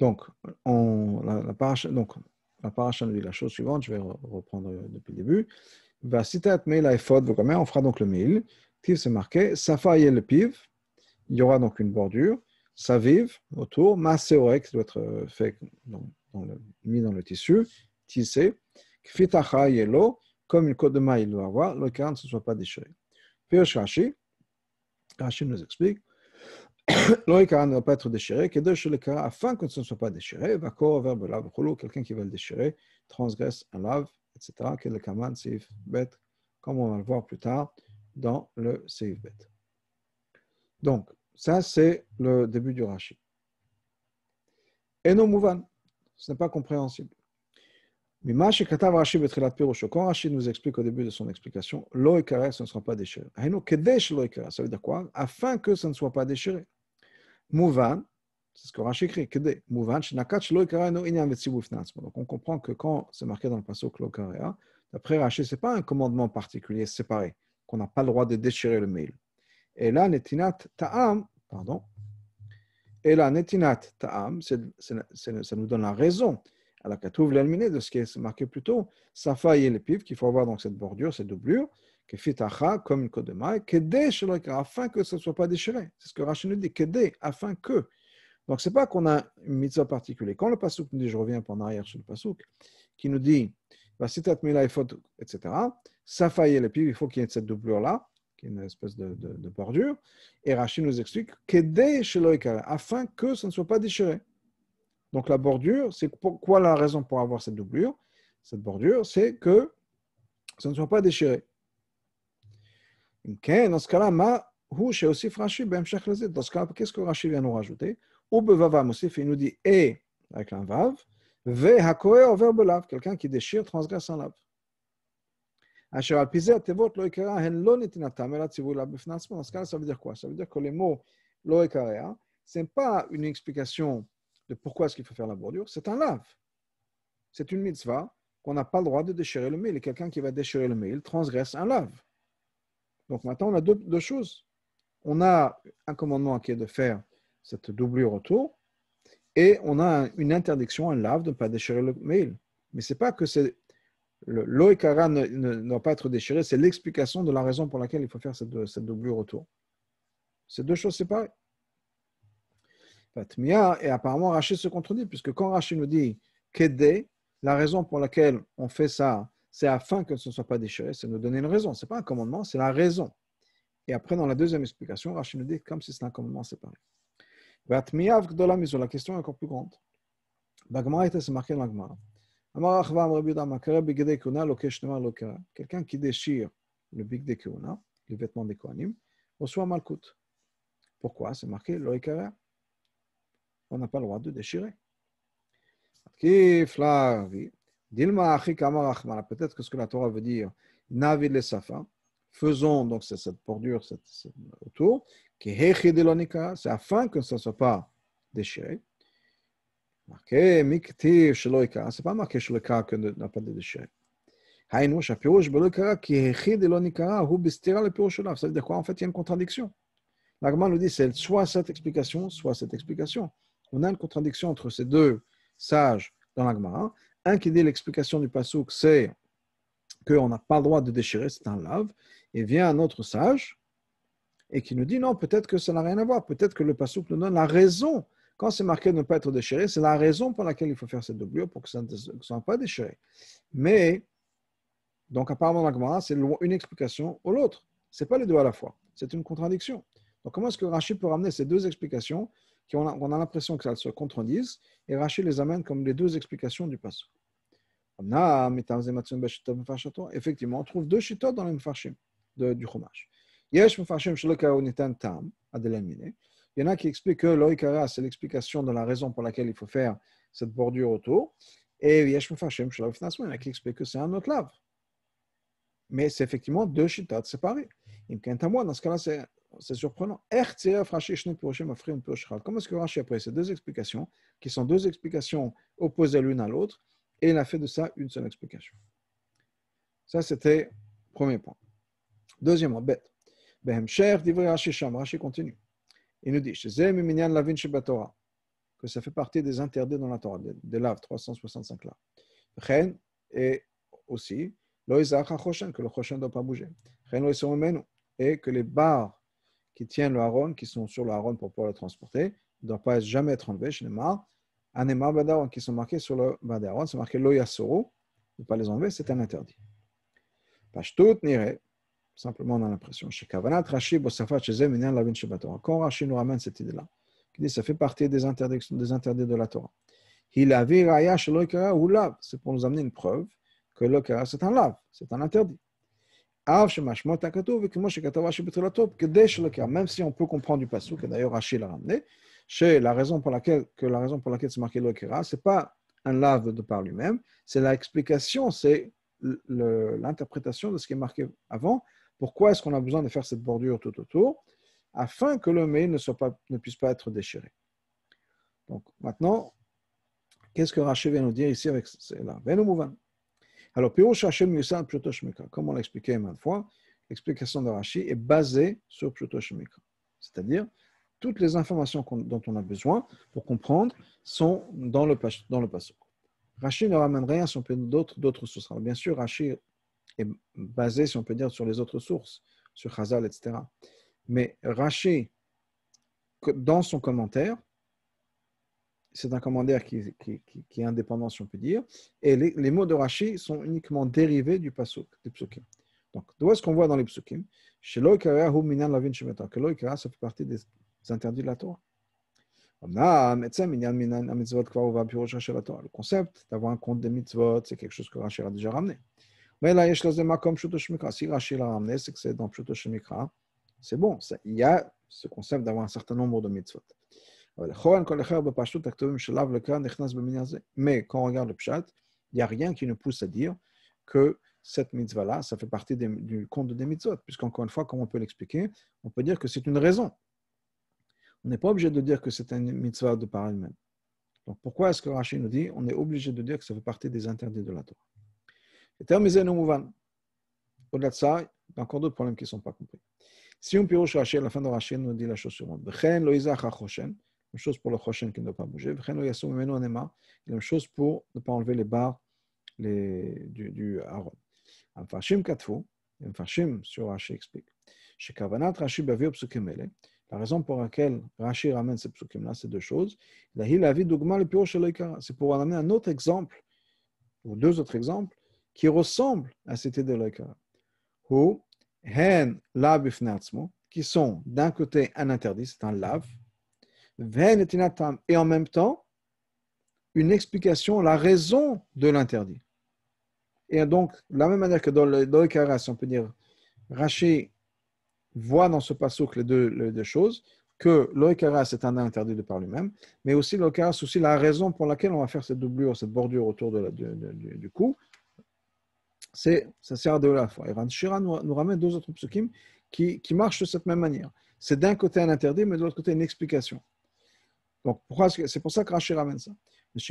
Donc, la, donc, la nous dit la chose suivante, je vais reprendre depuis le début. Va Vous comme on fera donc le mille. Tiv, c'est marqué. Safa le piv, il y aura donc une bordure. vive autour. Maseorek, qui doit être euh, fait, dans, mis dans le tissu. Tissé. Kfitacha yelo, comme une côte de maille il doit avoir, le carne ne se soit pas déchiré. Piosh Rachid nous explique ne pas être déchiré, afin que ce ne soit pas déchiré, va verbe lav quelqu'un qui va le déchirer, transgresse un lave, etc. Que le kaman seif bet, comme on va le voir plus tard dans le seif bet. Donc, ça c'est le début du rachid. Et non mouvan, ce n'est pas compréhensible. Mima shekatav Rashi betchilat pirusho. Quand Rashi nous explique au début de son explication, l'eau écarée, ce ne sera pas déchiré. Hainu kedesh l'eau Ça veut dire quoi Afin que ça ne soit pas déchiré. Mouvan, c'est ce que Rashi écrit, kede. Mouvan shenakach l'eau écarée no inyan vetzibuf Donc on comprend que quand c'est marqué dans le passage l'eau d'après Rashi, ce n'est pas un commandement particulier séparé, qu'on n'a pas le droit de déchirer le mail. Et là, netinat ta'am, pardon, et là, netinat ta'am, ça nous donne la raison alors qu'elle trouve l'alminé de ce qui est marqué plus tôt, sa faille et les pif qu'il faut avoir donc cette bordure, cette doublure, que fitacha, comme une côte de maille, déchirer afin que ce ne soit pas déchiré. C'est ce que Rachid nous dit, que dé afin que. Donc ce n'est pas qu'on a une mitzvah particulière. Quand le pasouk nous dit, je reviens en arrière sur le pasouk, qui nous dit, etc., sa et les pif, il faut qu'il y ait cette doublure-là, qui est une espèce de, bordure. Et Rachid nous explique, afin que ce ne soit pas déchiré. Donc la bordure, c'est quoi la raison pour avoir cette doublure, cette bordure, c'est que ça ne soit pas déchiré. Ok, Dans ce cas-là, ma Rashi, ben Dans ce cas qu'est-ce que Rashi vient nous rajouter Ou bevavam aussi, il nous dit et eh, avec un vav, ve hakoe over belav, quelqu'un qui déchire transgresse un lave. Dans ce cas-là, ça veut dire quoi Ça veut dire que les mots loikarea, hein, ce n'est pas une explication de pourquoi est-ce qu'il faut faire la bordure, c'est un lave. C'est une mitzvah qu'on n'a pas le droit de déchirer le mail. Et Quelqu'un qui va déchirer le mail transgresse un lave. Donc maintenant, on a deux, choses. On a un commandement qui est de faire cette doublure retour et on a une interdiction, un lave, de ne pas déchirer le mail. Mais ce n'est pas que c'est le ne, ne, doit pas être déchiré, c'est l'explication de la raison pour laquelle il faut faire cette, double retour. Ces deux choses pas et apparemment Rachid se contredit, puisque quand Rachid nous dit Kedé, la raison pour laquelle on fait ça, c'est afin que ce ne soit pas déchiré, c'est nous donner une raison. Ce n'est pas un commandement, c'est la raison. Et après, dans la deuxième explication, Rachid nous dit comme si c'était un commandement séparé. Vatmiya la question est encore plus grande. marqué dans Quelqu'un qui déchire le big Kuna, les vêtements des Kohanim, reçoit Malkut. Pourquoi C'est marqué Loikara on n'a pas le droit de déchirer. Peut-être que ce que la Torah veut dire, Navi le Safa, faisons donc cette bordure cette, cette, autour, c'est afin que ça ne soit pas déchiré. Ce n'est Sheloika, c'est pas marqué Sheloika que n'a pas de déchiré. Ça veut dire quoi En fait, il y a une contradiction. L'Agman nous dit c'est soit cette explication, soit cette explication. On a une contradiction entre ces deux sages dans l'Agmara. Un qui dit l'explication du Passouk, c'est qu'on n'a pas le droit de déchirer, c'est un lave. Et vient un autre sage et qui nous dit non, peut-être que ça n'a rien à voir. Peut-être que le Passouk nous donne la raison. Quand c'est marqué ne pas être déchiré, c'est la raison pour laquelle il faut faire cette doublure pour que ça ne soit pas déchiré. Mais, donc apparemment, l'Agmara, c'est une explication ou l'autre. Ce n'est pas les deux à la fois. C'est une contradiction. Donc, comment est-ce que Rachid peut ramener ces deux explications on a, l'impression que ça se contredisent, et Rachid les amène comme les deux explications du passage. Effectivement, on trouve deux chitots dans le mfarshim du Chumash. Il y en a qui expliquent que l'oïkara, c'est l'explication de la raison pour laquelle il faut faire cette bordure autour. Et il y en a qui expliquent que c'est un autre lave. Mais c'est effectivement deux chitas séparés. Dans ce cas-là, c'est c'est surprenant. Comment est-ce que a pris ces deux explications, qui sont deux explications opposées l'une à l'autre, et il a fait de ça une seule explication Ça, c'était le premier point. Deuxièmement, bête. Rashi continue. Il nous dit que ça fait partie des interdits dans la Torah, des laves, 365 là. et aussi, que le Choshen ne doit pas bouger. et que les barres qui tiennent le haron, qui sont sur le haron pour pouvoir le transporter, ne doivent pas jamais être enlevés chez les mar. Anema badaron, qui sont marqués sur le badaron, c'est marqué loyasoro, ne pas les enlever, c'est un interdit. Pashtout n'irait simplement on a l'impression, chez Kavanat, Rachid, Bosafat, Minan, Lavin, Shebatora. Quand Rashi nous ramène cette idée-là, qui dit ça fait partie des des interdits de la Torah. Il avait raya chez ou c'est pour nous amener une preuve que l'okara c'est un lav, c'est un interdit même si on peut comprendre du passouk, que d'ailleurs Rachid l'a ramené, la raison pour laquelle, que la raison pour laquelle c'est marqué le c'est pas un lave de par lui-même, c'est l'explication, c'est l'interprétation de ce qui est marqué avant. Pourquoi est-ce qu'on a besoin de faire cette bordure tout autour afin que le mail ne, soit pas, ne puisse pas être déchiré. Donc maintenant, qu'est-ce que Rachid vient nous dire ici avec cela alors, mieux Hashem comme on l'a expliqué maintes fois, l'explication de Rashi est basée sur Prutoshmika. C'est-à-dire, toutes les informations dont on a besoin pour comprendre sont dans le, dans le Rashi ne ramène rien si d'autres, d'autres sources. bien sûr, Rashi est basé, si on peut dire, sur les autres sources, sur Hazal, etc. Mais Rashi, dans son commentaire, c'est un commentaire qui, est indépendant, si on peut dire. Et les, mots de Rashi sont uniquement dérivés du pasuk, des psukim. Donc, d'où est-ce qu'on voit dans les psukim Que l'oikara, ça fait partie des interdits de la Torah. Le concept d'avoir un compte de mitzvot, c'est quelque chose que Rashi a déjà ramené. Mais là, si Rashi l'a ramené, c'est que c'est dans Pshutoshemikra. C'est bon, il y a ce concept d'avoir un certain nombre de mitzvot. Mais quand on regarde le Pshat, il n'y a rien qui nous pousse à dire que cette mitzvah-là, ça fait partie du compte des mitzvot, puisqu'encore une fois, comme on peut l'expliquer, on peut dire que c'est une raison. On n'est pas obligé de dire que c'est une mitzvah de par elle-même. Donc pourquoi est-ce que Rashi nous dit on est obligé de dire que ça fait partie des interdits de la Torah Et Au-delà de ça, il y a encore d'autres problèmes qui ne sont pas compris. Si on pirosh Rashi, à la fin de Rashi, nous dit la chose suivante une chose pour le prochain qui ne doit pas bouger. une une chose pour ne pas enlever les barres les, du, du Aaron. Amfarshim un fashim sur Rashi explique. Chez Kavanat Rashi bavir La raison pour laquelle Rashi ramène ces psukim-là, c'est deux choses. La le C'est pour en amener un autre exemple, ou deux autres exemples, qui ressemblent à cette idée de l'Oikara. Ou hen qui sont d'un côté un interdit, c'est un lave, et en même temps, une explication, la raison de l'interdit. Et donc, de la même manière que dans le, on peut dire, Raché voit dans ce passouk les deux, les deux choses, que loekaras est un interdit de par lui-même, mais aussi loekaras, aussi la raison pour laquelle on va faire cette doublure, cette bordure autour de du cou, c'est ça sert de la fois Et Ranchira nous, ramène deux autres psukim qui, qui marchent de cette même manière. C'est d'un côté un interdit, mais de l'autre côté une explication. Donc, c'est pour ça que Rachel ramène ça. Parce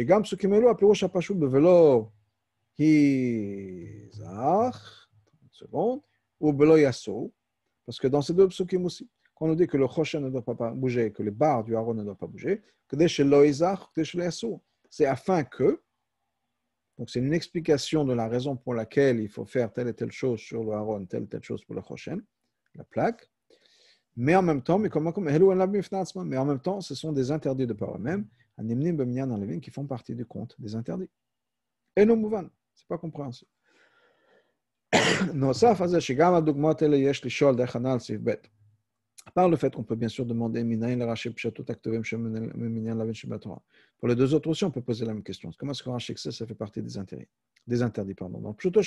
que dans ces deux belo aussi, Quand on dit que le choshen ne doit pas bouger, que les barres du Haron ne doivent pas bouger, que c'est afin que, donc c'est une explication de la raison pour laquelle il faut faire telle et telle chose sur le Haron, telle et telle chose pour le choshen, la plaque, mais en même temps, mais mais en même temps, ce sont des interdits de par eux-mêmes, qui font partie du compte des interdits. Et non mouvan, c'est pas compréhensible. Par le fait qu'on peut bien sûr demander Pour les deux autres aussi, on peut poser la même question. Comment est-ce que ça, fait partie des interdits, des Donc, plutôt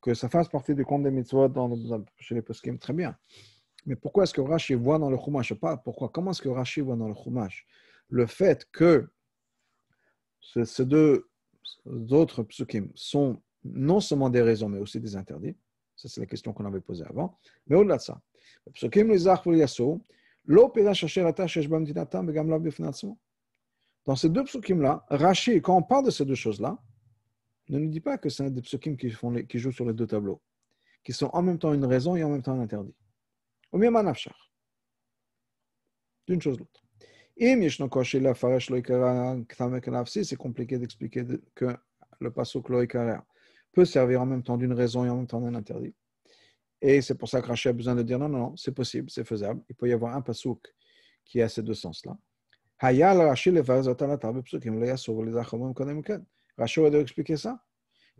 que ça fasse partie du compte des dans, chez les très bien. Mais pourquoi est-ce que Rashi voit dans le Chumash pas Pourquoi Comment est-ce que Rashi voit dans le Chumash le fait que ces deux autres psukim sont non seulement des raisons, mais aussi des interdits Ça, c'est la question qu'on avait posée avant. Mais au-delà de ça, les dans ces deux psukim-là, Rashi, quand on parle de ces deux choses-là, ne nous dit pas que c'est des psukim qui, font qui jouent sur les deux tableaux, qui sont en même temps une raison et en même temps un interdit. D'une chose de l'autre. C'est compliqué d'expliquer que le pasuk loikara peut servir en même temps d'une raison et en même temps d'un interdit. Et c'est pour ça que Rachel a besoin de dire non, non, non, c'est possible, c'est faisable. Il peut y avoir un pasuk qui a ces deux sens-là. Rachel aurait dû expliquer ça.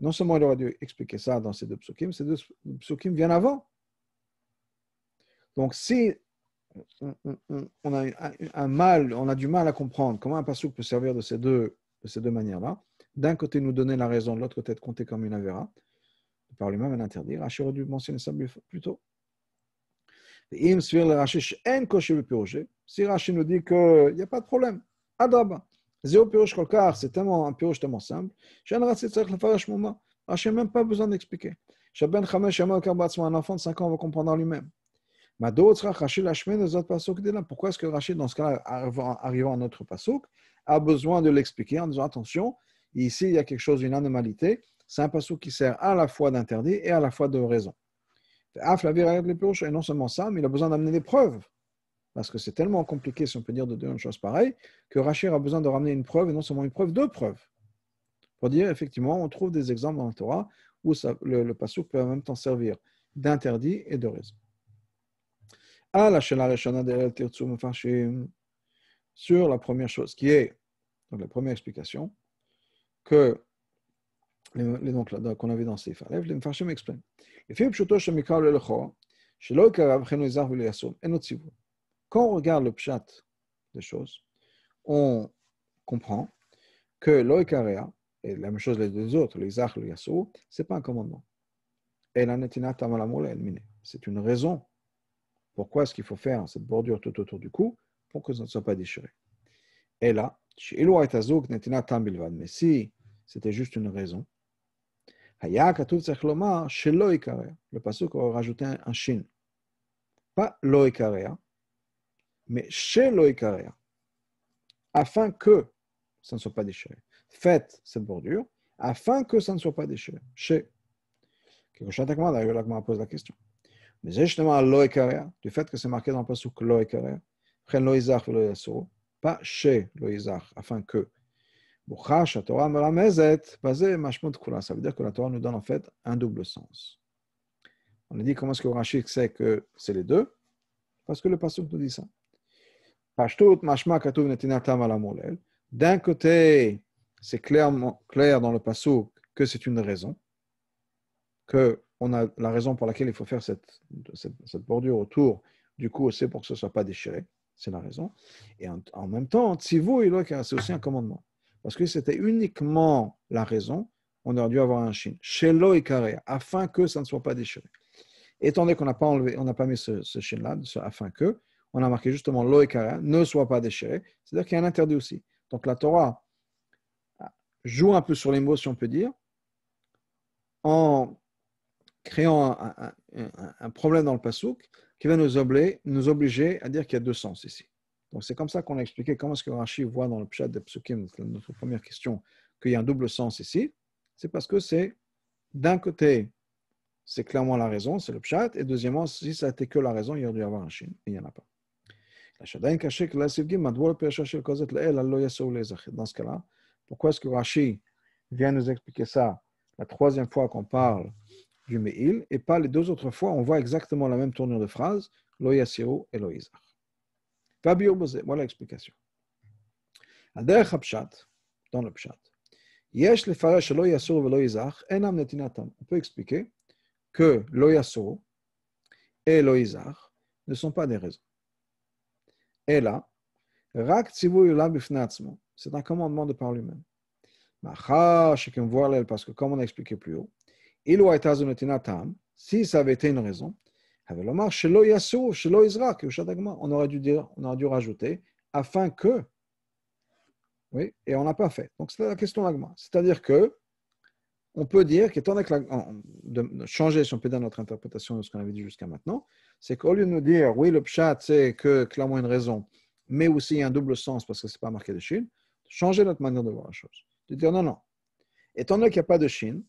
Non seulement il aurait dû expliquer ça dans ces deux psukim, ces deux psukim viennent avant donc, si on a un mal, on a du mal à comprendre comment un pasouk peut servir de ces deux, de ces deux manières-là, d'un côté nous donner la raison, de l'autre côté être compté comme une avéra, par lui-même à l'interdire, Rachid aurait dû mentionner ça plus tôt. Si Rachid nous dit qu'il n'y a pas de problème, Zéo c'est tellement un Pirouche tellement simple, Rachid n'a même pas besoin d'expliquer. Un enfant de 5 ans va comprendre lui-même. Pourquoi est-ce que Rachid, dans ce cas, là arrivant à notre pasouk, a besoin de l'expliquer en disant attention, ici il y a quelque chose, une anomalie. C'est un passouk qui sert à la fois d'interdit et à la fois de raison. Et non seulement ça, mais il a besoin d'amener des preuves. Parce que c'est tellement compliqué, si on peut dire, de donner une chose pareille, que Rachid a besoin de ramener une preuve, et non seulement une preuve, deux preuves. Pour dire, effectivement, on trouve des exemples dans le Torah où le, passouk peut en même temps servir d'interdit et de raison à la Shela Reshana d'Erel Tirtsu Mefashim sur la première chose qui est, donc la première explication, que les donc qu'on avait dans ces Alev, les Mefashim expliquent. Quand on regarde le pshat des choses, on comprend que l'oikarea, et la même chose les deux autres, les et le yasso, c'est pas un commandement. Et la netinat C'est une raison pourquoi est-ce qu'il faut faire cette bordure tout autour du cou pour que ça ne soit pas déchiré Et là, mais si c'était juste une raison, le pasuk aurait rajouté un shin. Pas loikarea, mais chez afin que ça ne soit pas déchiré. Faites cette bordure afin que ça ne soit pas déchiré. Chez. pose la question. Mais c'est justement carré, du fait que c'est marqué dans le pasuk lo loi lo izach lo yasuru, pas chez lo afin que. la Torah Ça veut dire que la Torah nous donne en fait un double sens. On a dit comment est-ce que Rachid sait que c'est les deux Parce que le passage nous dit ça. mashma D'un côté, c'est clairement clair dans le passage que c'est une raison, que on a la raison pour laquelle il faut faire cette, bordure autour du coup aussi pour que ce ne soit pas déchiré. C'est la raison. Et en, même temps, Tzivou, c'est aussi un commandement. Parce que c'était uniquement la raison, on aurait dû avoir un chine. Chez et carré, afin que ça ne soit pas déchiré. Étant donné qu'on n'a pas enlevé, on n'a pas mis ce, ce là afin que, on a marqué justement l'eau ne soit pas déchiré. C'est-à-dire qu'il y a un interdit aussi. Donc la Torah joue un peu sur les mots, si on peut dire, en créant un, problème dans le Pasouk qui va nous obliger, nous obliger à dire qu'il y a deux sens ici. Donc c'est comme ça qu'on a expliqué comment est-ce que Rashi voit dans le Pshat de Psukim, notre première question, qu'il y a un double sens ici. C'est parce que c'est, d'un côté, c'est clairement la raison, c'est le Pshat, et deuxièmement, si ça n'était que la raison, il y aurait dû y avoir un Chine, mais il n'y en a pas. Dans ce cas-là, pourquoi est-ce que Rashi vient nous expliquer ça la troisième fois qu'on parle du et pas les deux autres fois, on voit exactement la même tournure de phrase, Lo Yassiru et Lo Yizar. Voilà l'explication. Dans le Pshat, Yesh Farash Lo Yassiru et Lo Yizar, Enam Netinatam. On peut expliquer que Lo Yassiru et Lo Yizar ne sont pas des raisons. Et là, Rak Tzivu Yulam c'est un commandement de par lui-même. Parce que, comme on a expliqué plus haut, il si ça avait été une raison, on aurait dû dire, on aurait dû rajouter, afin que. Oui, et on n'a pas fait. Donc c'est la question d'Agma. C'est-à-dire que on peut dire qu'étant donné que la, de changer, si on peut dire notre interprétation de ce qu'on avait dit jusqu'à maintenant, c'est qu'au lieu de nous dire oui, le pshat, c'est que clairement une raison, mais aussi un double sens parce que c'est pas marqué de Chine, changer notre manière de voir la chose. De dire non, non. Étant donné qu'il n'y a pas de Chine,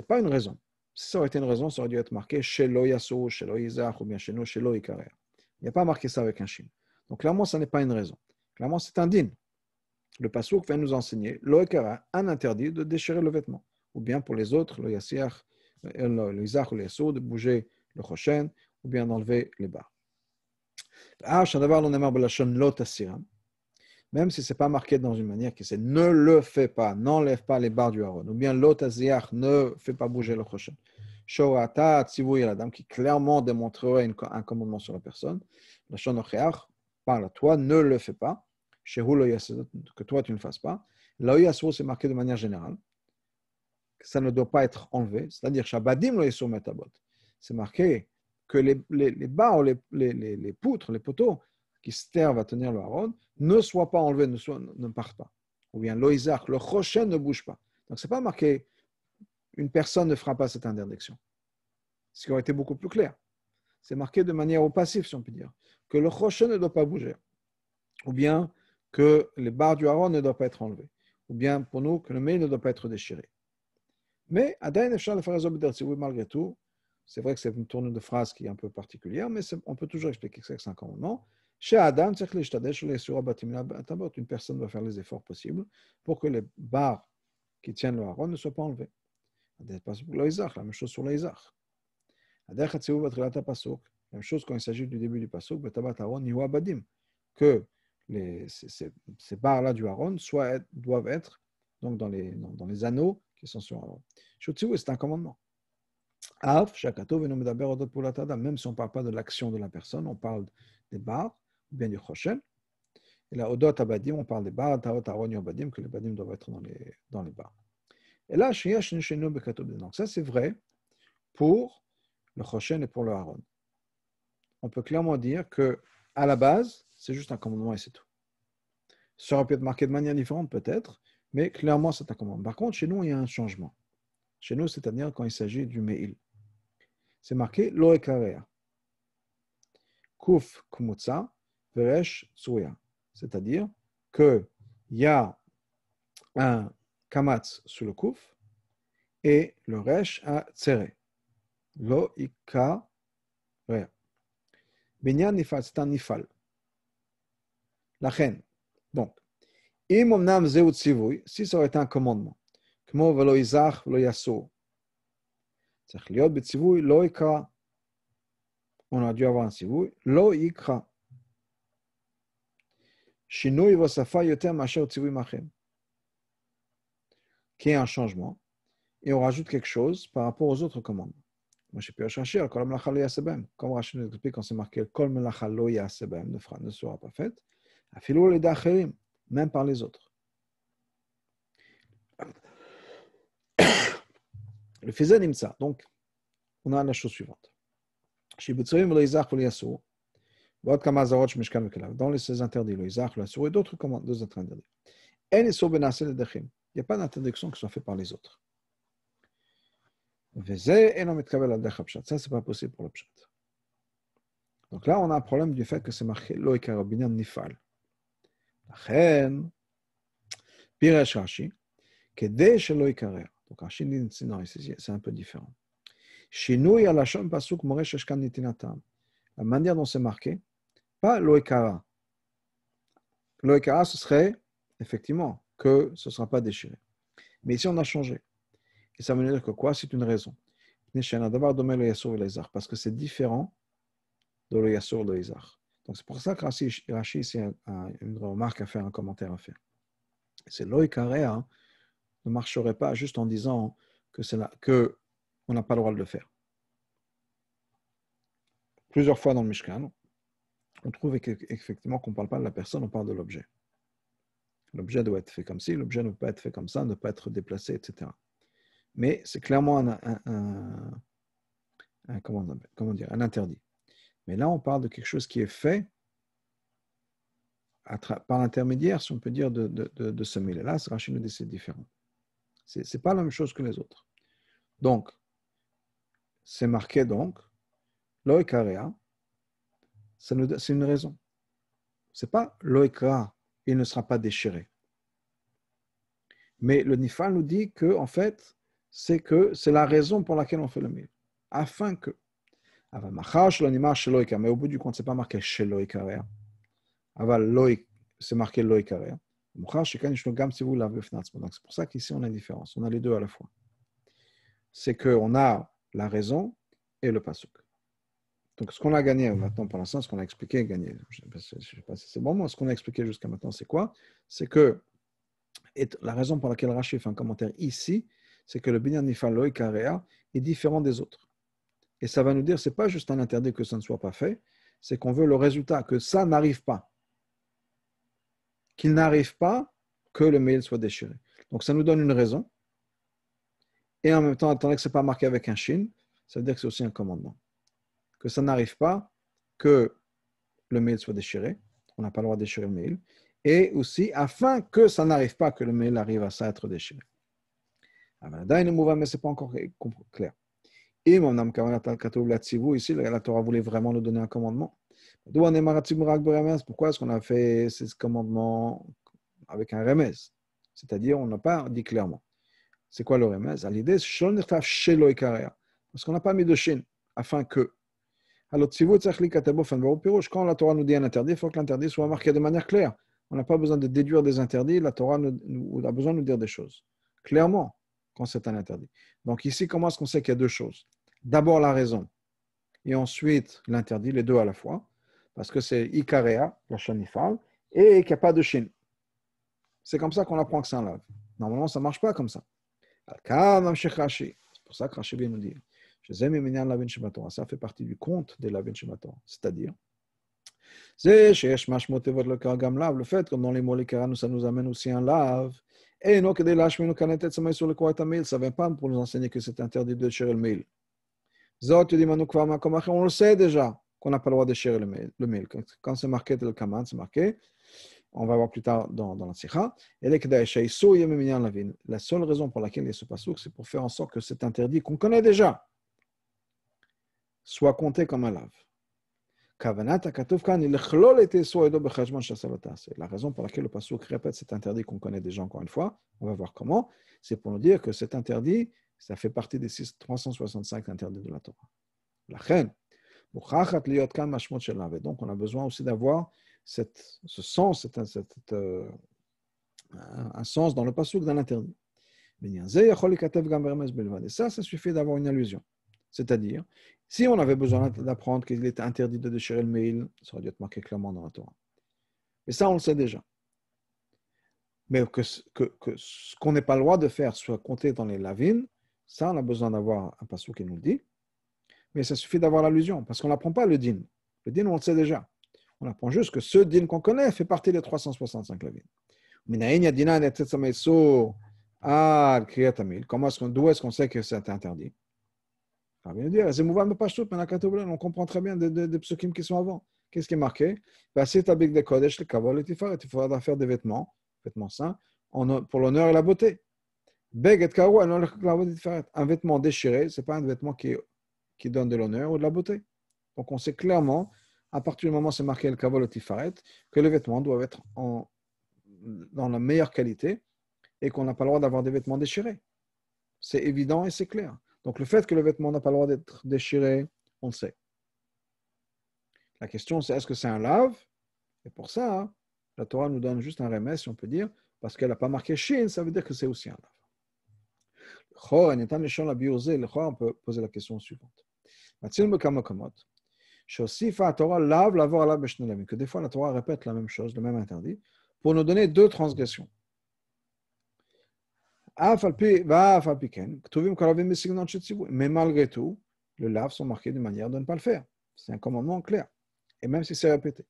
n'est pas une raison. Si ça aurait été une raison, ça aurait dû être marqué chez Loyasso, chez Loïzach, ou bien chez nous, chez Il n'y a pas marqué ça avec un Shin. Donc clairement, ça n'est pas une raison. Clairement, c'est un din. Le Passouk vient nous enseigner loykara un interdit de déchirer le vêtement. Ou bien pour les autres, Loïzach euh, ou Loyasso, de bouger le Choshen, ou bien d'enlever les barres. Ah, Shadavar, l'on aimer la même si ce n'est pas marqué dans une manière qui c'est ne le fais pas, n'enlève pas les barres du haron, ou bien l'otaziach ne fait pas bouger le choshen. la dame qui clairement démontrerait un commandement sur la personne. La shonocheach parle à toi, ne le fais pas. Shehu que toi tu ne le fasses pas. La c'est marqué de manière générale. Ça ne doit pas être enlevé, c'est-à-dire shabadim lo metabot. C'est marqué que les, les, barres, les poutres, les poteaux qui servent à tenir le Haron, ne soit pas enlevé, ne, partent ne pas. Ou bien l'Oïsar, le Rocher ne bouge pas. Donc ce n'est pas marqué une personne ne fera pas cette interdiction. Ce qui aurait été beaucoup plus clair. C'est marqué de manière au passif, si on peut dire, que le Rocher ne doit pas bouger. Ou bien que les barres du Haron ne doivent pas être enlevées. Ou bien pour nous, que le mail ne doit pas être déchiré. Mais Adain Efshar le oui, malgré tout, c'est vrai que c'est une tournée de phrase qui est un peu particulière, mais on peut toujours expliquer que c'est un commandement. Une personne doit faire les efforts possibles pour que les barres qui tiennent le haron ne soient pas enlevées. La même chose sur l'Aizach. La même chose quand il s'agit du début du Pasuk, que les, ces, barres-là du haron doivent être donc dans, les, dans les anneaux qui sont sur haron. C'est un commandement. Même si on ne parle pas de l'action de la personne, on parle des barres du ben khoshen Et là, Abadim, on parle des bars, Taot Aaron que les badim doivent être dans les, dans Et là, Donc ça, c'est vrai pour le Choshen et pour le Aaron. On peut clairement dire que à la base, c'est juste un commandement et c'est tout. Ça aurait pu être marqué de manière différente peut-être, mais clairement, c'est un commandement. Par contre, chez nous, il y a un changement. Chez nous, c'est-à-dire quand il s'agit du Meil. C'est marqué Loekarea. Kuf Kumutsa, Veresh Souya. C'est-à-dire qu'il y a un Kamatz sous le Kouf et le Resh a Tsere. Lo Ika Rea. Binyan Nifal, c'est un Nifal. La reine. Donc, Imomnam Zeut Sivui, si ça aurait été un commandement, Kmo Velo Izach Velo Yassou. C'est-à-dire, Liot Lo Ika. On a dû avoir un Sivui, Lo Ikra. Shinui Vasafa Yoter qui est un changement, et on rajoute quelque chose par rapport aux autres commandes. Moi, je à chercher Comme Rachel nous explique quand c'est marqué ne sera pas faite, même par les autres. Le est ça. Donc, on a la chose suivante. Chez dans les ses interdits, le Isaac, la souris, d'autres commandes, deux autres interdits. Il n'y a pas d'interdiction qui soit faite par les autres. Ça, c'est pas possible pour le pshat. Donc là, on a un problème du fait que c'est marqué lo nifal. nifal. Piresh Rashi, כדי שלא יקרר. Donc Rashi dit, non, c'est un peu différent. שינוי הלשון פסוק la שיש כאן נתינתם. La manière dont c'est marqué, pas l'oekara. L'oekara, ce serait effectivement que ce ne sera pas déchiré. Mais ici, on a changé. Et ça veut dire que quoi C'est une raison. Parce que c'est différent de le yasour de l'Ezar. Donc c'est pour ça que Rashi, c'est une remarque à faire, un commentaire à faire. C'est l'oïkarea hein, ne marcherait pas juste en disant que, c'est que on n'a pas le droit de le faire. Plusieurs fois dans le Mishkan, on trouve effectivement qu'on ne parle pas de la personne, on parle de l'objet. L'objet doit être fait comme ci, l'objet ne peut pas être fait comme ça, ne peut pas être déplacé, etc. Mais c'est clairement un, comment, dire, un interdit. Mais là, on parle de quelque chose qui est fait par l'intermédiaire, si on peut dire, de, ce millélas, Là, Rachid nous c'est différent. Ce n'est pas la même chose que les autres. Donc, c'est marqué donc, loïkarea, c'est une raison. C'est pas Loïka. il ne sera pas déchiré. Mais le Nifal nous dit que, en fait, c'est que c'est la raison pour laquelle on fait le mélange. Afin que. Mais au bout du compte, c'est pas marqué chez Loïka. C'est marqué Loïka. c'est pour ça qu'ici on a une différence. On a les deux à la fois. C'est que on a la raison et le pasuk. Donc, ce qu'on a gagné euh, maintenant pour l'instant, ce qu'on a expliqué, gagné, je ne sais pas si c'est bon, moi, ce qu'on a expliqué jusqu'à maintenant, c'est quoi C'est que la raison pour laquelle Rachid fait un commentaire ici, c'est que le Binyan Loïk Karea est différent des autres. Et ça va nous dire, ce n'est pas juste un interdit que ça ne soit pas fait, c'est qu'on veut le résultat, que ça n'arrive pas. Qu'il n'arrive pas que le mail soit déchiré. Donc ça nous donne une raison. Et en même temps, attendez que ce n'est pas marqué avec un chine, ça veut dire que c'est aussi un commandement que ça n'arrive pas que le mail soit déchiré. On n'a pas le droit de déchirer le mail. Et aussi, afin que ça n'arrive pas que le mail arrive à ça être déchiré. Ah, mais ce n'est pas encore clair. Et ici, la Torah voulait vraiment nous donner un commandement. Pourquoi est-ce qu'on a fait ce commandement avec un remez C'est-à-dire, on n'a pas dit clairement. C'est quoi le à L'idée, parce qu'on n'a pas mis de chine, afin que. Alors, quand la Torah nous dit un interdit, il faut que l'interdit soit marqué de manière claire. On n'a pas besoin de déduire des interdits, la Torah a besoin de nous dire des choses. Clairement, quand c'est un interdit. Donc ici, comment est-ce qu'on sait qu'il y a deux choses D'abord la raison, et ensuite l'interdit, les deux à la fois, parce que c'est Ikarea, la chanifal, et qu'il n'y a pas de Chine. C'est comme ça qu'on apprend que c'est un lave. Normalement, ça ne marche pas comme ça. C'est pour ça que Rashi nous dit. Ça fait partie du compte de la Shematon. C'est-à-dire, le fait que dans les mots les ça nous amène aussi un lave. Et non, que nous sur le ça ne vient pas pour nous enseigner que c'est interdit de chérir le mail. On le sait déjà qu'on n'a pas le droit de chérir le mail. Quand c'est marqué tel kaman, c'est marqué. On va voir plus tard dans, dans la sikha. La seule raison pour laquelle il se passe, c'est pour faire en sorte que c'est interdit qu'on connaît déjà soit compté comme un lave. La raison pour laquelle le Passouk répète cet interdit qu'on connaît déjà encore une fois, on va voir comment, c'est pour nous dire que cet interdit, ça fait partie des 365 interdits de la Torah. La reine. Donc on a besoin aussi d'avoir ce sens, euh, un sens dans le Passouk, dans l'interdit. Et ça, ça suffit d'avoir une allusion. C'est-à-dire, si on avait besoin d'apprendre qu'il était interdit de déchirer le mail, ça aurait dû être marqué clairement dans la Torah. Mais ça, on le sait déjà. Mais que, ce qu'on n'est pas le droit de faire soit compté dans les lavines, ça, on a besoin d'avoir un passage qui nous le dit. Mais ça suffit d'avoir l'allusion, parce qu'on n'apprend pas le din. Le din, on le sait déjà. On apprend juste que ce din qu'on connaît fait partie des 365 lavines. Comment est-ce qu'on, d'où est-ce qu'on sait que c'est interdit mais on comprend très bien des, psukim qui sont avant. Qu'est-ce qui est marqué bah, C'est avec des Kodesh, le Kavol et tifaret. il faudra faire des vêtements, vêtements sains, pour l'honneur et la beauté. et un vêtement déchiré, ce n'est pas un vêtement qui, donne de l'honneur ou de la beauté. Donc on sait clairement, à partir du moment où c'est marqué le Kavol Tifaret, que les vêtements doivent être dans la meilleure qualité et qu'on n'a pas le droit d'avoir des vêtements déchirés. C'est évident et c'est clair. Donc le fait que le vêtement n'a pas le droit d'être déchiré, on le sait. La question c'est est-ce que c'est un lave Et pour ça, la Torah nous donne juste un remède, si on peut dire, parce qu'elle n'a pas marqué Shin, ça veut dire que c'est aussi un lave. Le on peut poser la question suivante. Que des fois la Torah répète la même chose, le même interdit, pour nous donner deux transgressions. Mais malgré tout, le lave sont marqués de manière de ne pas le faire. C'est un commandement clair. Et même si c'est répété.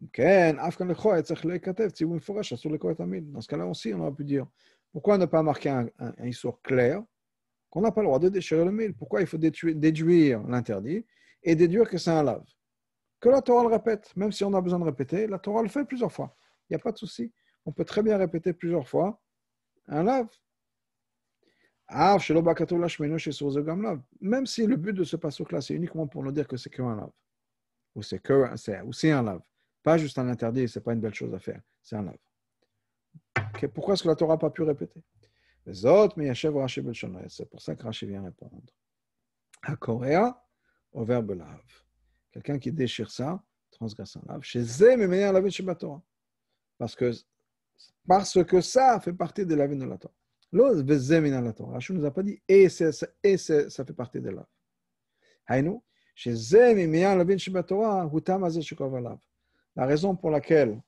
Dans ce cas-là aussi, on aurait pu dire pourquoi ne pas marquer un, un, histoire clair qu'on n'a pas le droit de déchirer le mail. Pourquoi il faut déduire, déduire l'interdit et déduire que c'est un lave Que la Torah le répète, même si on a besoin de répéter, la Torah le fait plusieurs fois. Il n'y a pas de souci. On peut très bien répéter plusieurs fois un lave même si le but de ce passage là c'est uniquement pour nous dire que c'est qu'un lave, ou c'est un lave, pas juste un interdit, c'est pas une belle chose à faire, c'est un lave. Pourquoi est-ce que la Torah n'a pas pu répéter Les autres, mais Rashi c'est pour ça que Rashi vient répondre. À Coréa, au verbe lave. Quelqu'un qui déchire ça, transgresse un lave. Chez mais la Parce que, parce que ça fait partie de la vie de la Torah la ne nous a pas dit et, ça, ça fait partie de l'âme. La raison pour laquelle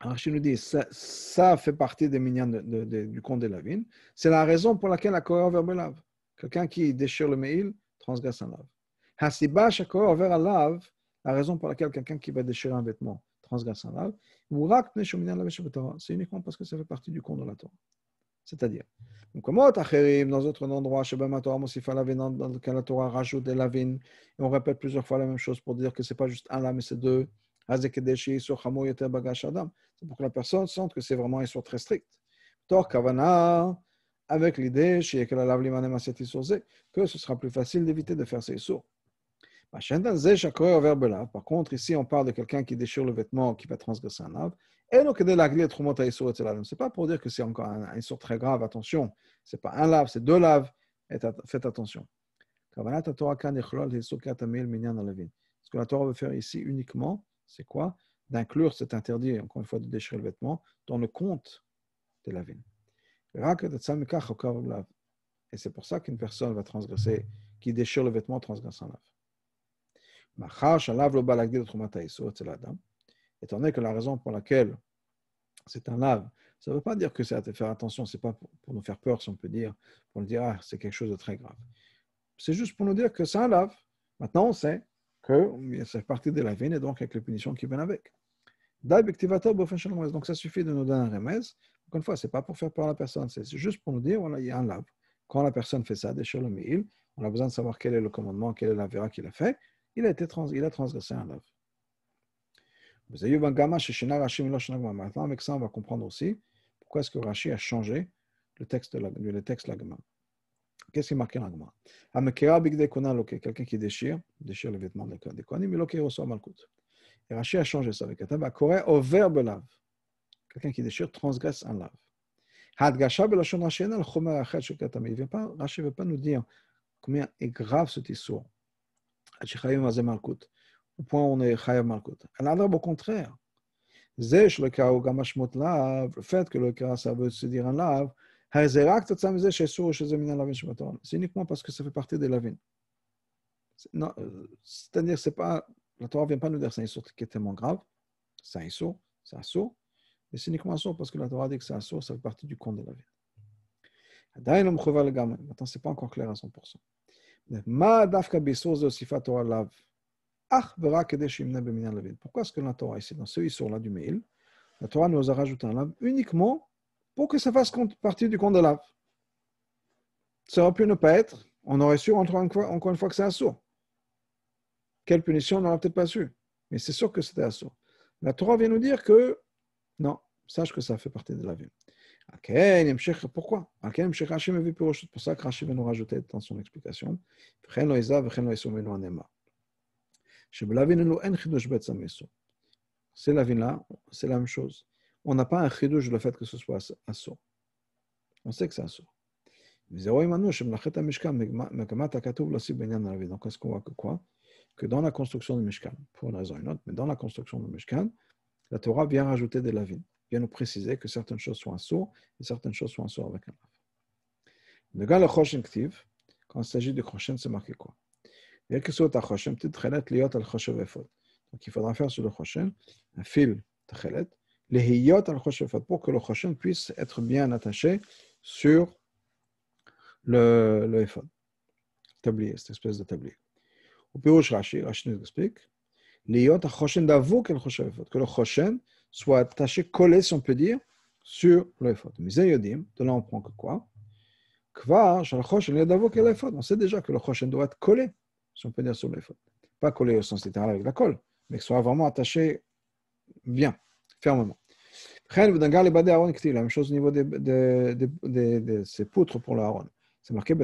Hachem nous dit ça, fait partie de, de, du compte de la vigne, c'est la raison pour laquelle la Korah vers lave. Quelqu'un qui déchire le mail transgresse un lave. Hasiba vers lave, la raison pour laquelle quelqu'un qui va déchirer un vêtement transgresse un lave, c'est uniquement parce que ça fait partie du compte de la Torah. C'est-à-dire, dans d'autres endroits, dans lequel la Torah rajoute des lavines, et on répète plusieurs fois la même chose pour dire que ce n'est pas juste un lame, mais c'est deux. C'est pour que la personne sente que c'est vraiment, une sont très strict. « Tor Kavana, avec l'idée que ce sera plus facile d'éviter de faire ces sourds. Par contre, ici, on parle de quelqu'un qui déchire le vêtement, qui va transgresser un lave. Ce n'est pas pour dire que c'est encore un, un très grave, attention. Ce n'est pas un lave, c'est deux laves. Faites attention. Ce que la Torah veut faire ici uniquement, c'est quoi D'inclure cet interdit, encore une fois, de déchirer le vêtement dans le compte de la vigne. Et c'est pour ça qu'une personne va transgresser, qui déchire le vêtement transgresse un lave étant donné que la raison pour laquelle c'est un lave, ça ne veut pas dire que c'est à faire attention, ce n'est pas pour, nous faire peur, si on peut dire, pour nous dire, ah, c'est quelque chose de très grave. C'est juste pour nous dire que c'est un lave. Maintenant, on sait que c'est partie de la veine et donc avec les punitions qui viennent avec. Donc, ça suffit de nous donner un remède. Encore une fois, ce n'est pas pour faire peur à la personne, c'est juste pour nous dire, voilà, il y a un lave. Quand la personne fait ça, des on a besoin de savoir quel est le commandement, quel est la vera qu'il a fait. il a transgressé un lave. Mais Avec ça, on va comprendre aussi pourquoi est-ce que Rashi a changé le texte de la, le texte de la Qu'est-ce qui est marqué dans la loke, Quelqu'un qui déchire, déchire le vêtements des Kohanim, mais reçoit Malkut. Et Rashi a changé ça avec Atab. Koré au verbe lave. Quelqu'un qui déchire transgresse un lave. Hadgasha belashon Rashi enal chomer achet shekatam. Il ne veut pas nous dire combien est grave ce tissour. shichayim azem Malkut au point où on est Chayav Malkut. Alors, au contraire. Zesh, le cas où Gamashmut lave, le fait que le cas, ça veut se dire un lave, c'est uniquement parce que ça fait partie des lavines. Euh, c'est-à-dire, c'est pas, la Torah ne vient pas nous dire c'est un sourd qui est tellement grave, c'est un sourd, c'est un sourd, mais c'est uniquement un sourd parce que la Torah dit que c'est un sourd, ça fait partie du compte de la ville. Maintenant, ce n'est pas encore clair à 100%. ma dafka bisourz de Sifat Torah lave. Pourquoi est-ce que la Torah, ici, dans ce sur là du mail, la Torah nous a rajouté un lave uniquement pour que ça fasse partie du compte de lave Ça aurait pu ne pas être, on aurait su encore une fois, que c'est un sourd. Quelle punition, on n'aurait peut-être pas su, mais c'est sûr que c'était un sourd. La Torah vient nous dire que non, sache que ça fait partie de la vie. Pourquoi Pour ça que Rachid va nous rajouter dans son explication. C'est la là, c'est la même chose. On n'a pas un chidouj le fait que ce soit un saut. On sait que c'est un sourd. Donc, est-ce qu'on voit que quoi Que dans la construction du Mishkan, pour une raison ou une autre, mais dans la construction du Mishkan, la Torah vient rajouter des lavines, vient nous préciser que certaines choses sont un sourd et certaines choses sont un saut avec un lave. Le gars, le quand il s'agit du crochet, c'est marqué quoi donc il faudra faire sur le un fil pour que le puisse être bien attaché sur le, tablier, cette espèce de tablier. Au Rashi, nous explique, que le soit attaché, collé, on peut dire, sur le on sait déjà que le doit être collé si on peut dire, sur Pas collé au sens littéral avec la colle, mais que soit vraiment attaché bien, fermement. La même chose au niveau de, de, de, ces poutres pour l'Aaron. C'est marqué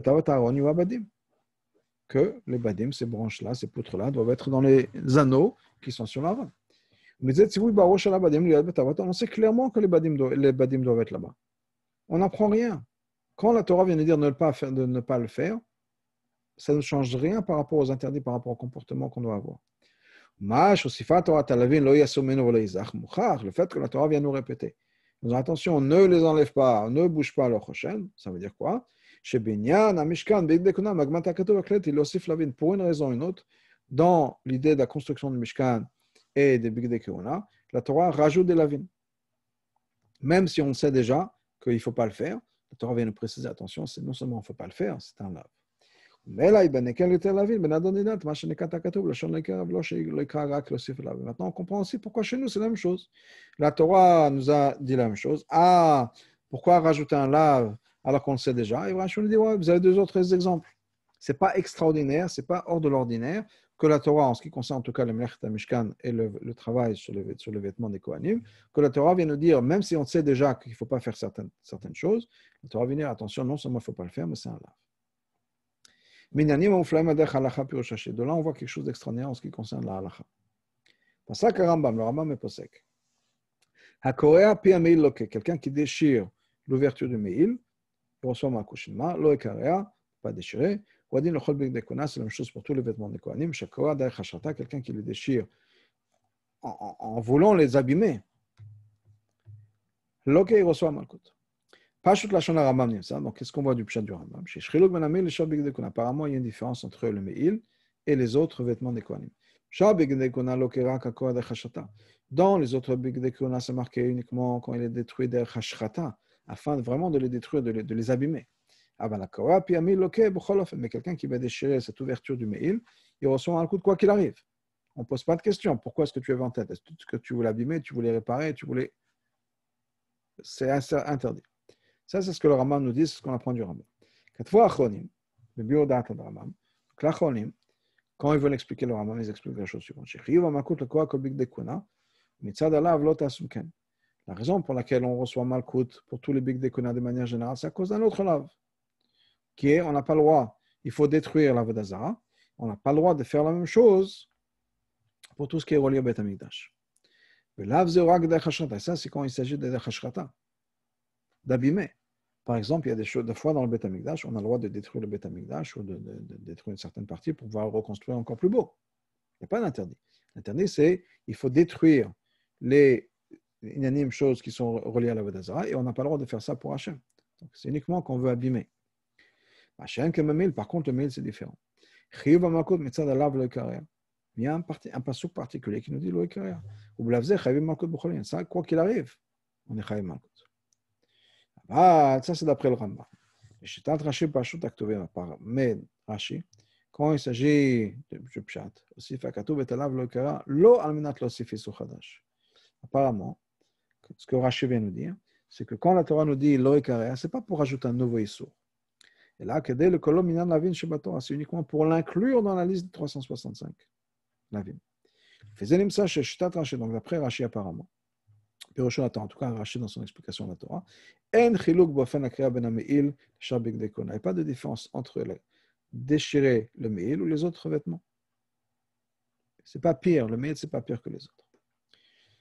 que les badim, ces branches-là, ces poutres-là, doivent être dans les anneaux qui sont sur l'Aaron. On sait clairement que les badim doivent, les badim doivent être là-bas. On n'apprend rien. Quand la Torah vient de dire de ne pas le faire, ça ne change rien par rapport aux interdits, par rapport au comportement qu'on doit avoir. Le fait que la Torah vient nous répéter. attention, ne les enlève pas, ne bouge pas leur rochelle. Ça veut dire quoi Pour une raison ou une autre, dans l'idée de la construction du Mishkan et des Big la Torah rajoute des lavines. Même si on sait déjà qu'il ne faut pas le faire, la Torah vient nous préciser attention, c'est non seulement on ne faut pas le faire, c'est un Maintenant, on comprend aussi pourquoi chez nous, c'est la même chose. La Torah nous a dit la même chose. Ah, pourquoi rajouter un lave alors qu'on le sait déjà Et nous dit, vous avez deux autres exemples. Ce n'est pas extraordinaire, ce n'est pas hors de l'ordinaire que la Torah, en ce qui concerne en tout cas le mlechta Mishkan et le, travail sur le sur le vêtements des Kohanim, que la Torah vient nous dire, même si on sait déjà qu'il ne faut pas faire certaines, certaines choses, la Torah vient dire, attention, non seulement il ne faut pas le faire, mais c'est un lave. De là, on voit quelque chose d'extraordinaire en ce qui concerne la halakha. Pas ça que Rambam, le Rambam est posek. Hakorea pi loke, quelqu'un qui déchire l'ouverture du mail, il reçoit ma kushima, lo ekarea, pas déchiré. Wadin lochol big dekona, c'est la même chose pour tous les vêtements de kohanim. quelqu'un qui les déchire en, voulant les abîmer. Loke, il reçoit malkut. Pas la chana Ramam Nimsa. Donc, qu'est-ce qu'on voit du Pshat du Ramam ben Apparemment, il y a une différence entre le Meil et les autres vêtements des Kohanim. Lokera, Kakoa, Dans les autres Begdekon, c'est marqué uniquement quand il est détruit des Hashchata, afin vraiment de les détruire, de les, abîmer. Ah ben, Mais quelqu'un qui va déchirer cette ouverture du Meil, il reçoit un coup de quoi qu'il arrive. On ne pose pas de questions. Pourquoi est-ce que tu avais en tête Est-ce que tu voulais abîmer, tu voulais réparer, tu voulais. C'est interdit. Ça, c'est ce que le Rambam nous dit, c'est ce qu'on apprend du Rambam. Quatre fois, Achronim, le bureau d'art de Rambam. quand ils veulent expliquer le Rambam, ils expliquent la chose suivante. La raison pour laquelle on reçoit Malkut pour tous les Big Dekuna de manière générale, c'est à cause d'un autre lave, qui est on n'a pas le droit, il faut détruire la vodazara. on n'a pas le droit de faire la même chose pour tout ce qui est relié au Bet Amigdash. Le lave, c'est quand il s'agit de khashata d'abîmer. Par exemple, il y a des choses, des fois dans le migdash on a le droit de détruire le migdash ou de, détruire une certaine partie pour pouvoir reconstruire encore plus beau. Il n'y a pas d'interdit. L'interdit, c'est il faut détruire les inanimes choses qui sont reliées à la Vedazara et on n'a pas le droit de faire ça pour Hachem. C'est uniquement qu'on veut abîmer. Hachem, comme mille, par contre, le c'est différent. Il y a un, parti, particulier qui nous dit le Ou Ça, quoi qu'il arrive, on est Chayuv ah, ça, c'est d'après le Rambam. Je suis Pashut Aktovena par Mais Rashi, quand il s'agit de Pshat, aussi Fakatov et lo kara, lo alminat lo sifisu Hadash. Apparemment, ce que Rashi vient nous dire, c'est que quand la Torah nous dit lo ikara, c'est pas pour ajouter un nouveau issou. Et là, dès le kolom minan lavin c'est uniquement pour l'inclure dans la liste de 365 lavin. Faisait ça chez Shitat Traché, donc d'après Rashi apparemment attend en tout cas Rachid dans son explication de la Torah, En Chiluk Ben Shabik Dekon. Il n'y a pas de différence entre le, déchirer le mail ou les autres vêtements. Ce n'est pas pire, le ce n'est pas pire que les autres.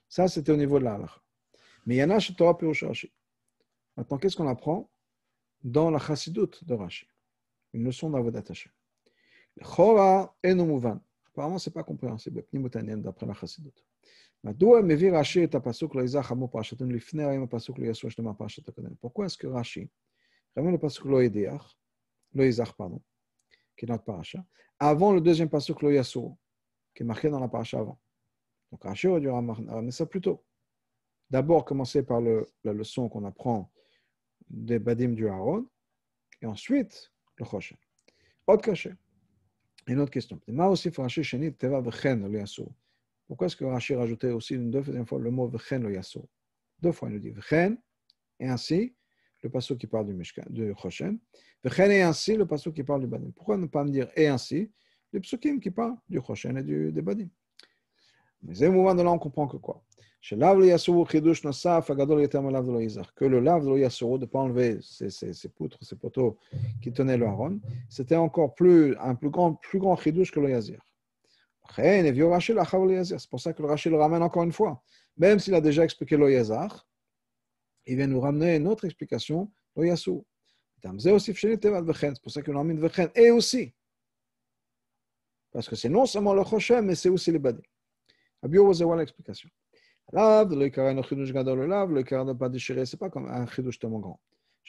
Ça, c'était au niveau de la Mais il y en a chez Torah Rashi. Maintenant, qu'est-ce qu'on apprend dans la chassidoute de Rashi Une leçon d'Avodat Hashem. Chora enomuvan. Apparemment, ce n'est pas compréhensible. d'après la chassidut. Pourquoi est-ce que Rashi vraiment le pasuk le Isaac, pardon, qui est notre paracha, avant le deuxième pasuk Loïasur, qui est marqué dans la paracha avant Donc Rashi aurait dû ramener ça plus tôt. D'abord, commencer par le, la leçon qu'on apprend des Badim du Haron, et ensuite le Choshe. Autre cachet. Une autre question. Pourquoi est-ce que Rachid rajoutait aussi une deuxième fois le mot Vechen le Yassou Deux fois, il nous dit Vechen, et ainsi, le passage qui parle du Mishkan, du Choshen. Vechen, et ainsi, le passage qui parle du Badim. Pourquoi ne pas me dire et ainsi le psukim qui parle du Choshen et du, Badim Mais c'est moment de là, on comprend que quoi que le lave de yasuru, de ne pas enlever ses poutres, ses poteaux qui tenaient le haron, c'était encore plus, un plus grand, plus grand chidouche que le yazir. C'est pour ça que le Rachel ramène encore une fois. Même s'il a déjà expliqué le yazar, il vient nous ramener une autre explication, le C'est pour ça que ramène vechen, et aussi. Parce que c'est non seulement le choshem, mais c'est aussi le badi. Abio, vous avez l'explication le le le pas déchiré, c'est pas comme un Chidush tellement grand.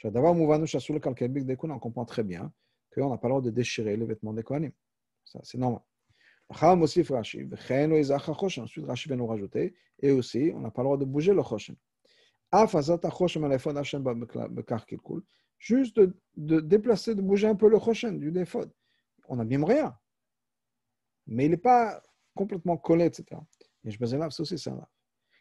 D'avoir le on comprend très bien qu'on n'a pas le droit de déchirer les vêtements des Kohanim. Ça, c'est normal. Ensuite, Rashi vient nous rajouter, et aussi, on n'a pas le droit de bouger le Choshen. Juste de, déplacer, de bouger un peu le Choshen du défaut. On même rien. Mais il n'est pas complètement collé, etc. Et je me là, c'est aussi ça. Là.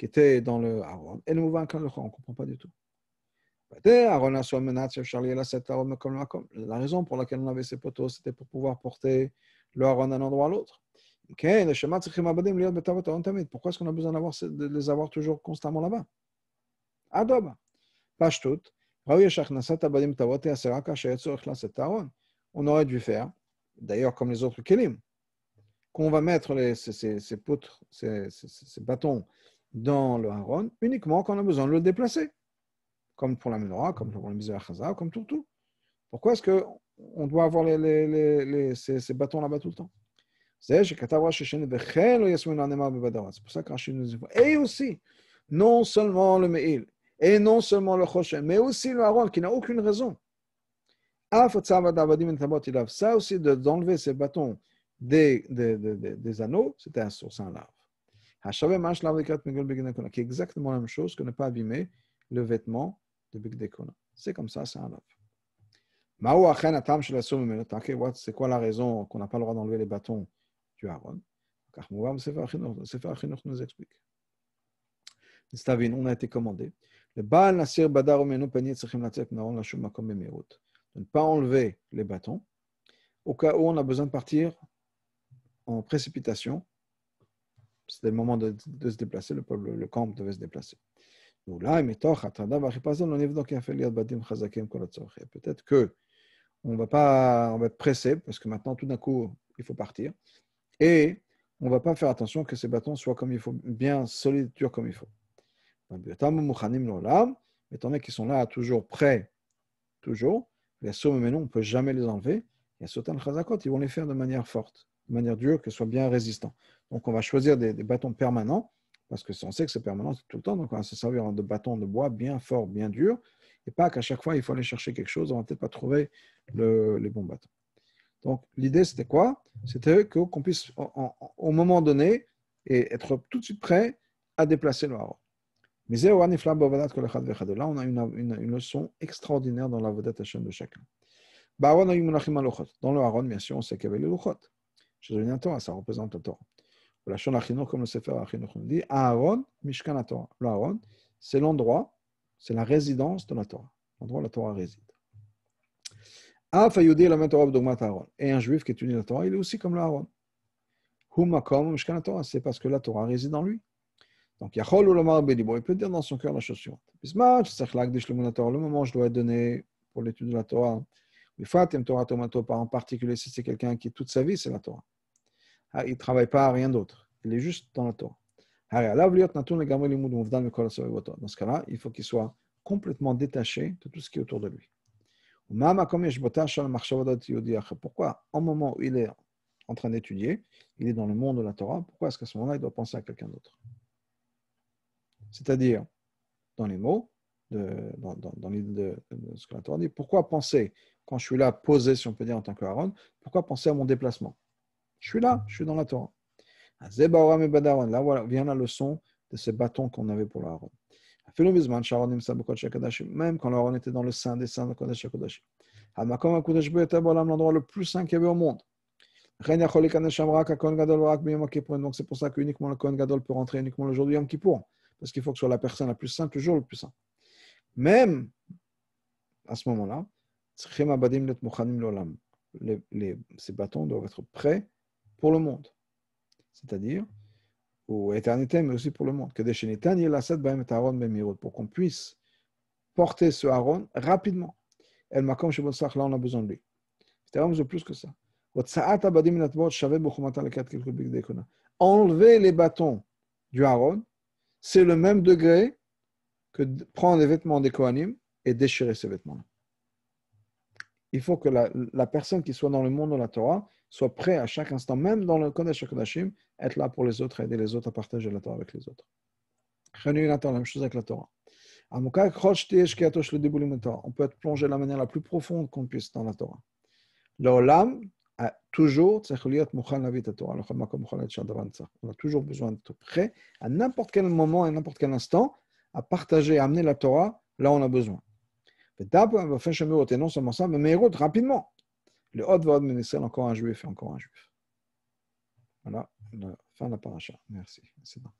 qui était dans le Aaron, et le mouvement on ne comprend pas du tout. La raison pour laquelle on avait ces poteaux, c'était pour pouvoir porter le Aaron d'un endroit à l'autre. Pourquoi est-ce qu'on a besoin de les avoir toujours constamment là-bas Adob. On aurait dû faire, d'ailleurs comme les autres kelim, qu'on va mettre ces, poutres, ces bâtons dans le haron uniquement quand on a besoin de le déplacer, comme pour la menorah, comme pour le misère Khazar, comme tout tout. Pourquoi est-ce que on doit avoir ces, bâtons là-bas tout le temps C'est pour ça Rashi nous dit et aussi non seulement le meil et non seulement le choshen, mais aussi le haron qui n'a aucune raison. Ça aussi d'enlever ces bâtons des, des, des, des anneaux, c'était un source un larve qui est exactement la même chose que ne pas abîmer le vêtement de Bigdekona. C'est comme ça, c'est un lave. C'est quoi la raison qu'on n'a pas le droit d'enlever les bâtons du Aaron Sefer Chinuch nous explique. On a été commandé. Le Baal Nasir Badar Lashum Makom De ne pas enlever les bâtons au cas où on a besoin de partir en précipitation c'était le moment de, se déplacer, le camp devait se déplacer. peut-être que on va pas, être pressé parce que maintenant tout d'un coup il faut partir et on va pas faire attention que ces bâtons soient comme il faut, bien solides, durs comme il faut. étant donné qu'ils sont là toujours prêts, toujours, les sommes on peut jamais les enlever. Il y a ils vont les faire de manière forte, de manière dure, que soient bien résistants. Donc, on va choisir des, bâtons permanents parce que on sait que c'est permanent tout le temps. Donc, on va se servir de bâtons de bois bien forts, bien durs et pas qu'à chaque fois il faut aller chercher quelque chose. On va peut-être pas trouver les bons bâtons. Donc, l'idée c'était quoi C'était qu'on puisse au moment donné et être tout de suite prêt à déplacer le haron. Mais là, on a une, leçon extraordinaire dans la vedette de chacun. Dans le Haron, bien sûr, on sait qu'il y avait les Luchot. un ça représente le Torah la Shon comme le Sefer Achinoch nous dit, Aaron, Mishkan la Torah. l'Aaron, c'est l'endroit, c'est la résidence de la Torah, l'endroit où la Torah réside. Et un juif qui étudie la Torah, il est aussi comme l'Aaron. Aaron. C'est parce que la Torah réside en lui. Donc, il peut dire dans son cœur la chose suivante. Le moment où je dois être donné pour l'étude de la Torah, en particulier si c'est quelqu'un qui toute sa vie, c'est la Torah. Ah, il ne travaille pas à rien d'autre. Il est juste dans la Torah. Dans ce cas-là, il faut qu'il soit complètement détaché de tout ce qui est autour de lui. Pourquoi, au moment où il est en train d'étudier, il est dans le monde de la Torah, pourquoi est-ce qu'à ce, moment-là, il doit penser à quelqu'un d'autre C'est-à-dire, dans les mots, de, dans, l'idée de, de, ce que la Torah dit, pourquoi penser, quand je suis là posé, si on peut dire, en tant que Aaron, pourquoi penser à mon déplacement je suis là, je suis dans la Torah. Là, voilà, vient la leçon de ce bâton qu'on avait pour l'Aaron. Même quand l'Aaron était dans le sein des saints de Kodesh Kodesh. L'endroit le plus saint qu'il y avait au monde. Donc c'est pour ça qu'uniquement le Kohen Gadol peut rentrer uniquement le jour du Yom Kippour. Parce qu'il faut que ce soit la personne la plus sainte, toujours le plus saint. Même à ce moment-là, ces bâtons doivent être prêts pour le monde. C'est-à-dire, ou éternité, mais aussi pour le monde. Pour qu'on puisse porter ce Aaron rapidement. El Makom Shibonsach, là, on a besoin de lui. C'est un plus que ça. Enlever les bâtons du Aaron, c'est le même degré que prendre les vêtements des Kohanim et déchirer ces vêtements-là. Il faut que la, la personne qui soit dans le monde de la Torah, soit prêt à chaque instant, même dans le Kodesh HaKodashim, être là pour les autres, aider les autres à partager la Torah avec les autres. la même chose avec la Torah. On peut être plongé de la manière la plus profonde qu'on puisse dans la Torah. a toujours On a toujours besoin d'être prêt à n'importe quel moment, à n'importe quel instant, à partager, à amener la Torah là où on a besoin. va Et non seulement ça, mais rapidement. Le haut va administrer encore un juif et encore un juif. Voilà, la fin de la paracha. Merci. C'est bon.